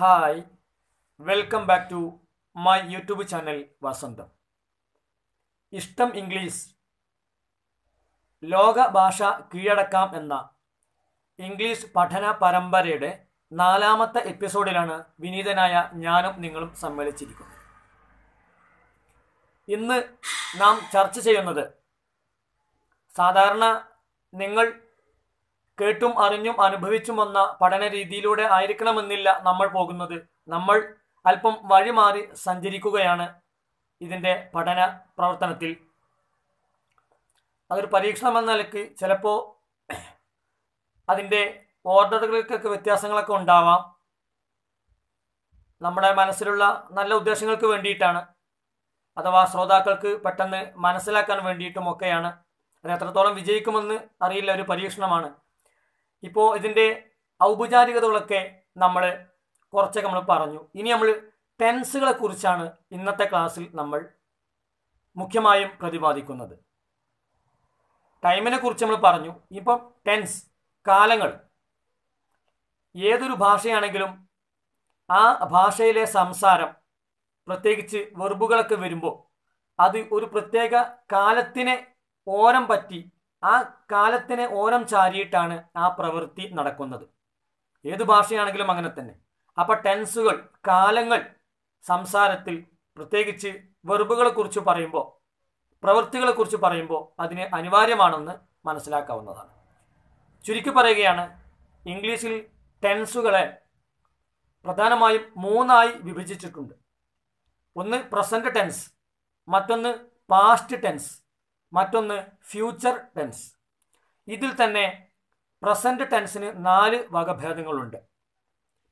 hi welcome back to my YouTube channel വസന്തം ഇഷ്ടം English ലോക ഭാഷ കീഴടക്കാം എന്ന ഇംഗ്ലീഷ് പഠന പരമ്പരയുടെ നാലാമത്തെ എപ്പിസോഡിലാണ് വിനീതനായ ഞാനും നിങ്ങളും സമ്മേളിച്ചിരിക്കുന്നത് ഇന്ന് നാം ചർച്ച ചെയ്യുന്നത് സാധാരണ നിങ്ങൾ കേട്ടും അറിഞ്ഞും അനുഭവിച്ചും വന്ന പഠന രീതിയിലൂടെ ആയിരിക്കണമെന്നില്ല നമ്മൾ പോകുന്നത് നമ്മൾ അല്പം വഴിമാറി സഞ്ചരിക്കുകയാണ് ഇതിൻ്റെ പഠന പ്രവർത്തനത്തിൽ അതൊരു പരീക്ഷണം എന്ന നിലയ്ക്ക് ചിലപ്പോൾ അതിൻ്റെ ഓർഡറുകൾക്കൊക്കെ വ്യത്യാസങ്ങളൊക്കെ ഉണ്ടാവാം നമ്മുടെ മനസ്സിലുള്ള നല്ല ഉദ്ദേശങ്ങൾക്ക് വേണ്ടിയിട്ടാണ് അഥവാ ശ്രോതാക്കൾക്ക് പെട്ടെന്ന് മനസ്സിലാക്കാൻ വേണ്ടിയിട്ടുമൊക്കെയാണ് അത് എത്രത്തോളം വിജയിക്കുമെന്ന് അറിയില്ല ഒരു പരീക്ഷണമാണ് ഇപ്പോൾ ഇതിൻ്റെ ഔപചാരികതകളൊക്കെ നമ്മൾ കുറച്ചൊക്കെ നമ്മൾ പറഞ്ഞു ഇനി നമ്മൾ ടെൻസുകളെ കുറിച്ചാണ് ഇന്നത്തെ ക്ലാസ്സിൽ നമ്മൾ മുഖ്യമായും പ്രതിപാദിക്കുന്നത് ടൈമിനെ കുറിച്ച് നമ്മൾ പറഞ്ഞു ഇപ്പം ടെൻസ് കാലങ്ങൾ ഏതൊരു ഭാഷയാണെങ്കിലും ആ ഭാഷയിലെ സംസാരം പ്രത്യേകിച്ച് വെർബുകളൊക്കെ വരുമ്പോൾ അത് ഒരു പ്രത്യേക കാലത്തിനെ ഓരം പറ്റി ആ കാലത്തിന് ഓരം ചാരിയിട്ടാണ് ആ പ്രവൃത്തി നടക്കുന്നത് ഏത് ഭാഷയാണെങ്കിലും അങ്ങനെ തന്നെ അപ്പോൾ ടെൻസുകൾ കാലങ്ങൾ സംസാരത്തിൽ പ്രത്യേകിച്ച് കുറിച്ച് പറയുമ്പോൾ കുറിച്ച് പറയുമ്പോൾ അതിന് അനിവാര്യമാണെന്ന് മനസ്സിലാക്കാവുന്നതാണ് ചുരുക്കി പറയുകയാണ് ഇംഗ്ലീഷിൽ ടെൻസുകളെ പ്രധാനമായും മൂന്നായി വിഭജിച്ചിട്ടുണ്ട് ഒന്ന് പ്രസൻറ്റ് ടെൻസ് മറ്റൊന്ന് പാസ്റ്റ് ടെൻസ് മറ്റൊന്ന് ഫ്യൂച്ചർ ടെൻസ് ഇതിൽ തന്നെ പ്രസന്റ് ടെൻസിന് നാല് വകഭേദങ്ങളുണ്ട്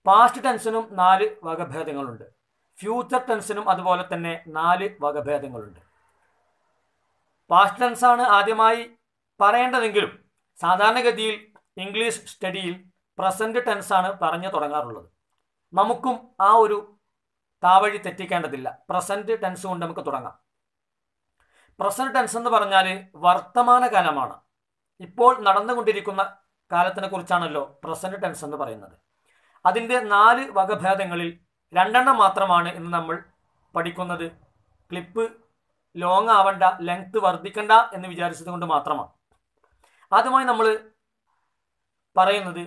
പാസ്റ്റ് ടെൻസിനും നാല് വകഭേദങ്ങളുണ്ട് ഫ്യൂച്ചർ ടെൻസിനും അതുപോലെ തന്നെ നാല് വകഭേദങ്ങളുണ്ട് പാസ്റ്റ് ടെൻസാണ് ആദ്യമായി പറയേണ്ടതെങ്കിലും സാധാരണഗതിയിൽ ഇംഗ്ലീഷ് സ്റ്റഡിയിൽ ടെൻസ് ടെൻസാണ് പറഞ്ഞു തുടങ്ങാറുള്ളത് നമുക്കും ആ ഒരു താവഴി തെറ്റിക്കേണ്ടതില്ല പ്രസന്റ് ടെൻസ് കൊണ്ട് നമുക്ക് തുടങ്ങാം പ്രസന്റ് ടെൻസ് എന്ന് പറഞ്ഞാൽ വർത്തമാനകാലമാണ് ഇപ്പോൾ നടന്നുകൊണ്ടിരിക്കുന്ന കാലത്തിനെ കുറിച്ചാണല്ലോ പ്രസന്റ് ടെൻസ് എന്ന് പറയുന്നത് അതിൻ്റെ നാല് വകഭേദങ്ങളിൽ രണ്ടെണ്ണം മാത്രമാണ് ഇന്ന് നമ്മൾ പഠിക്കുന്നത് ക്ലിപ്പ് ലോങ് ആവണ്ട ലെങ്ത് വർദ്ധിക്കണ്ട എന്ന് വിചാരിച്ചത് കൊണ്ട് മാത്രമാണ് ആദ്യമായി നമ്മൾ പറയുന്നത്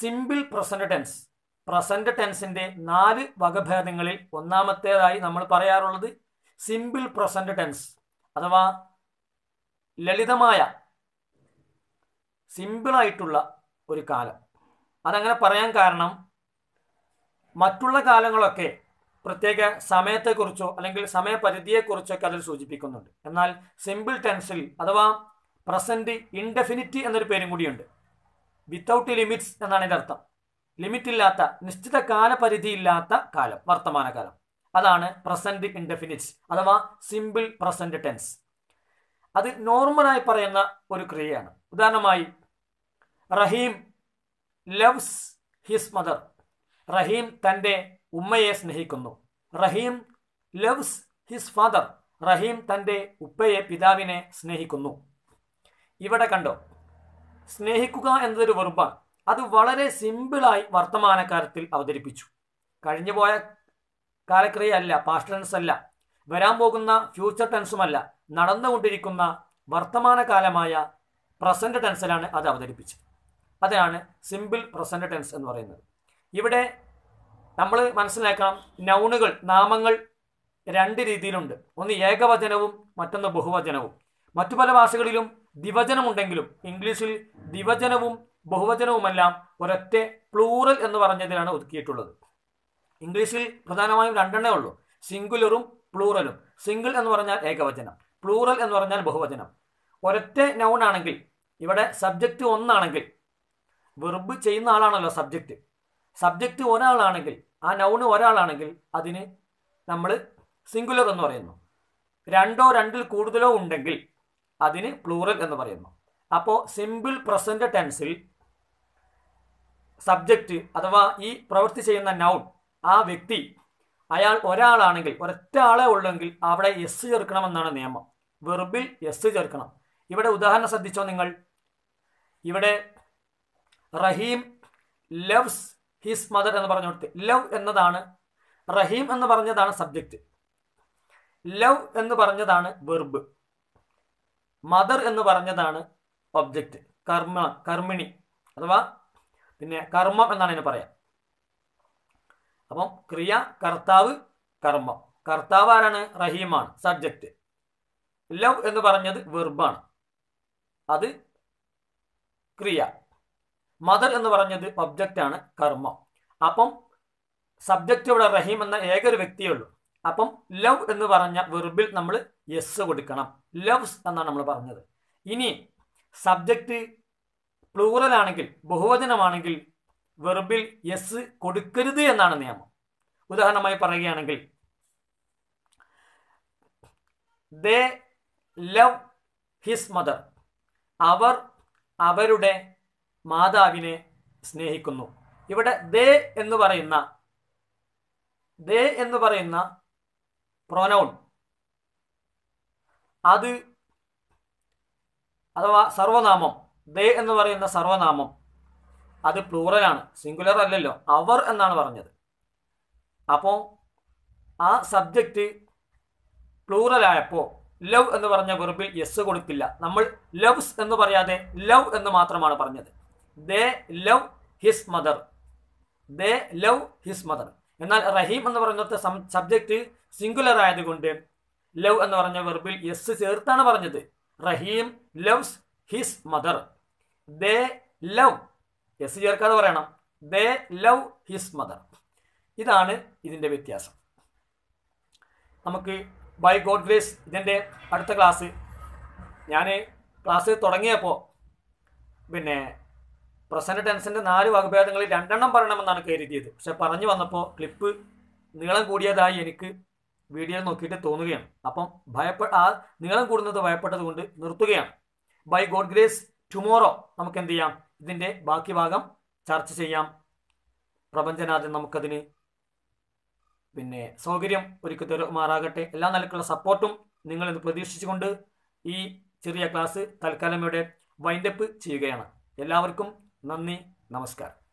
സിമ്പിൾ പ്രസന്റ് ടെൻസ് പ്രസന്റ് ടെൻസിന്റെ നാല് വകഭേദങ്ങളിൽ ഒന്നാമത്തേതായി നമ്മൾ പറയാറുള്ളത് സിമ്പിൾ പ്രസന്റ് ടെൻസ് അഥവാ ലളിതമായ സിമ്പിളായിട്ടുള്ള ഒരു കാലം അതങ്ങനെ പറയാൻ കാരണം മറ്റുള്ള കാലങ്ങളൊക്കെ പ്രത്യേക സമയത്തെക്കുറിച്ചോ അല്ലെങ്കിൽ ഒക്കെ അതിൽ സൂചിപ്പിക്കുന്നുണ്ട് എന്നാൽ സിമ്പിൾ ടെൻസിൽ അഥവാ പ്രസൻറ്റ് ഇൻഡെഫിനിറ്റി എന്നൊരു പേരും കൂടിയുണ്ട് വിത്തൗട്ട് ലിമിറ്റ്സ് എന്നാണ് ഇതിൻ്റെ അർത്ഥം ലിമിറ്റ് ഇല്ലാത്ത നിശ്ചിത കാലപരിധി ഇല്ലാത്ത കാലം വർത്തമാനകാലം അതാണ് പ്രസന്റ് ഇൻഡെഫിനിറ്റ്സ് അഥവാ സിമ്പിൾ പ്രസന്റ് ടെൻസ് അത് നോർമലായി പറയുന്ന ഒരു ക്രിയയാണ് ഉദാഹരണമായി Rahim loves his mother Rahim തൻ്റെ ഉമ്മയെ സ്നേഹിക്കുന്നു Rahim loves his father Rahim തൻ്റെ ഉപ്പയെ പിതാവിനെ സ്നേഹിക്കുന്നു ഇവിടെ കണ്ടോ സ്നേഹിക്കുക എന്നതൊരു വെറുപ്പാണ് അത് വളരെ സിമ്പിളായി വർത്തമാനക്കാലത്തിൽ അവതരിപ്പിച്ചു പോയ കാലക്രിയ അല്ല പാസ്റ്റ് ടെൻസ് അല്ല വരാൻ പോകുന്ന ഫ്യൂച്ചർ ടെൻസുമല്ല നടന്നുകൊണ്ടിരിക്കുന്ന വർത്തമാനകാലമായ പ്രസന്റ് ടെൻസിലാണ് അത് അവതരിപ്പിച്ചത് അതാണ് സിമ്പിൾ പ്രസന്റ് ടെൻസ് എന്ന് പറയുന്നത് ഇവിടെ നമ്മൾ മനസ്സിലാക്കണം നൗണുകൾ നാമങ്ങൾ രണ്ട് രീതിയിലുണ്ട് ഒന്ന് ഏകവചനവും മറ്റൊന്ന് ബഹുവചനവും മറ്റു പല ഭാഷകളിലും ദിവചനമുണ്ടെങ്കിലും ഇംഗ്ലീഷിൽ ദിവചനവും ബഹുവചനവുമെല്ലാം ഒരൊറ്റ പ്ലൂറൽ എന്ന് പറഞ്ഞതിനാണ് ഒതുക്കിയിട്ടുള്ളത് ഇംഗ്ലീഷിൽ പ്രധാനമായും രണ്ടെണ്ണേ ഉള്ളൂ സിംഗുലറും പ്ലൂറലും സിംഗിൾ എന്ന് പറഞ്ഞാൽ ഏകവചനം പ്ലൂറൽ എന്ന് പറഞ്ഞാൽ ബഹുവചനം ഒരൊറ്റ നൗൺ ആണെങ്കിൽ ഇവിടെ സബ്ജക്റ്റ് ഒന്നാണെങ്കിൽ വെറുബ് ചെയ്യുന്ന ആളാണല്ലോ സബ്ജക്റ്റ് സബ്ജക്റ്റ് ഒരാളാണെങ്കിൽ ആ നൗണ് ഒരാളാണെങ്കിൽ അതിന് നമ്മൾ സിംഗുലർ എന്ന് പറയുന്നു രണ്ടോ രണ്ടിൽ കൂടുതലോ ഉണ്ടെങ്കിൽ അതിന് പ്ലൂറൽ എന്ന് പറയുന്നു അപ്പോൾ സിമ്പിൾ പ്രസൻറ്റ് ടെൻസിൽ സബ്ജക്റ്റ് അഥവാ ഈ പ്രവൃത്തി ചെയ്യുന്ന നൗൺ ആ വ്യക്തി അയാൾ ഒരാളാണെങ്കിൽ ഒരൊറ്റ ആളെ ഉള്ളെങ്കിൽ അവിടെ എസ് ചേർക്കണമെന്നാണ് നിയമം വെർബിൽ എസ് ചേർക്കണം ഇവിടെ ഉദാഹരണം ശ്രദ്ധിച്ചോ നിങ്ങൾ ഇവിടെ റഹീം ലവ്സ് ഹിസ് മദർ എന്ന് പറഞ്ഞു കൊടുത്ത് ലവ് എന്നതാണ് റഹീം എന്ന് പറഞ്ഞതാണ് സബ്ജക്റ്റ് ലവ് എന്ന് പറഞ്ഞതാണ് വെർബ് മദർ എന്ന് പറഞ്ഞതാണ് ഒബ്ജക്റ്റ് കർമ്മ കർമ്മിണി അഥവാ പിന്നെ കർമ്മം എന്നാണ് ഇതിന് പറയാം അപ്പം ക്രിയ കർത്താവ് കർമ്മം കർത്താവ് ആരാണ് റഹീമാണ് സബ്ജക്റ്റ് ലവ് എന്ന് പറഞ്ഞത് വെർബാണ് അത് ക്രിയ മദർ എന്ന് പറഞ്ഞത് ഒബ്ജക്റ്റ് ആണ് കർമ്മം അപ്പം സബ്ജക്റ്റ് ഇവിടെ റഹീം എന്ന ഏക ഒരു വ്യക്തിയേ ഉള്ളൂ അപ്പം ലവ് എന്ന് പറഞ്ഞ വെർബിൽ നമ്മൾ യെസ് കൊടുക്കണം ലവ്സ് എന്നാണ് നമ്മൾ പറഞ്ഞത് ഇനി സബ്ജക്റ്റ് പ്ലൂറൽ ആണെങ്കിൽ ബഹുവചനമാണെങ്കിൽ വെർബിൽ എസ് കൊടുക്കരുത് എന്നാണ് നിയമം ഉദാഹരണമായി പറയുകയാണെങ്കിൽ ദേ ലവ് ഹിസ് മദർ അവർ അവരുടെ മാതാവിനെ സ്നേഹിക്കുന്നു ഇവിടെ ദേ എന്ന് പറയുന്ന ദേ എന്ന് പറയുന്ന പ്രൊനൗൺ അത് അഥവാ സർവനാമം ദേ എന്ന് പറയുന്ന സർവനാമം അത് പ്ലൂറലാണ് സിംഗുലർ അല്ലല്ലോ അവർ എന്നാണ് പറഞ്ഞത് അപ്പോൾ ആ സബ്ജക്റ്റ് പ്ലൂറലായപ്പോൾ ലവ് എന്ന് പറഞ്ഞ വെറുപ്പിൽ യെസ് കൊടുക്കില്ല നമ്മൾ ലവ്സ് എന്ന് പറയാതെ ലവ് എന്ന് മാത്രമാണ് പറഞ്ഞത് they love his mother they love his mother എന്നാൽ റഹീം എന്ന് പറയുന്നത് സബ്ജക്റ്റ് സിംഗുലർ ആയതുകൊണ്ട് ലവ് എന്ന് പറഞ്ഞ വെർബിൽ യെസ് ചേർത്താണ് പറഞ്ഞത് Rahim loves his mother they love S ചേർക്കാതെ പറയണം ദേ ലവ് ഹിസ് മദർ ഇതാണ് ഇതിൻ്റെ വ്യത്യാസം നമുക്ക് ബൈ ഗോഡ് ഗ്രേസ് ഇതിൻ്റെ അടുത്ത ക്ലാസ് ഞാൻ ക്ലാസ് തുടങ്ങിയപ്പോൾ പിന്നെ പ്രസൻറ്റ് ടെൻസിൻ്റെ നാല് വകഭേദങ്ങളിൽ രണ്ടെണ്ണം പറയണമെന്നാണ് കരുതിയത് പക്ഷെ പറഞ്ഞു വന്നപ്പോൾ ക്ലിപ്പ് നീളം കൂടിയതായി എനിക്ക് വീഡിയോ നോക്കിയിട്ട് തോന്നുകയാണ് അപ്പം ഭയപ്പെട്ട ആ നീളം കൂടുന്നത് ഭയപ്പെട്ടത് കൊണ്ട് നിർത്തുകയാണ് ബൈ ഗോഡ് ഗ്രേസ് ടുമോറോ നമുക്ക് എന്ത് ചെയ്യാം ഇതിൻ്റെ ബാക്കി ഭാഗം ചർച്ച ചെയ്യാം പ്രപഞ്ചനാഥൻ നമുക്കതിന് പിന്നെ സൗകര്യം ഒരുക്കി തരുമാറാകട്ടെ എല്ലാ നിലക്കുള്ള സപ്പോർട്ടും ഇന്ന് പ്രതീക്ഷിച്ചുകൊണ്ട് ഈ ചെറിയ ക്ലാസ് തൽക്കാലം ഇവിടെ വൈൻഡപ്പ് ചെയ്യുകയാണ് എല്ലാവർക്കും നന്ദി നമസ്കാരം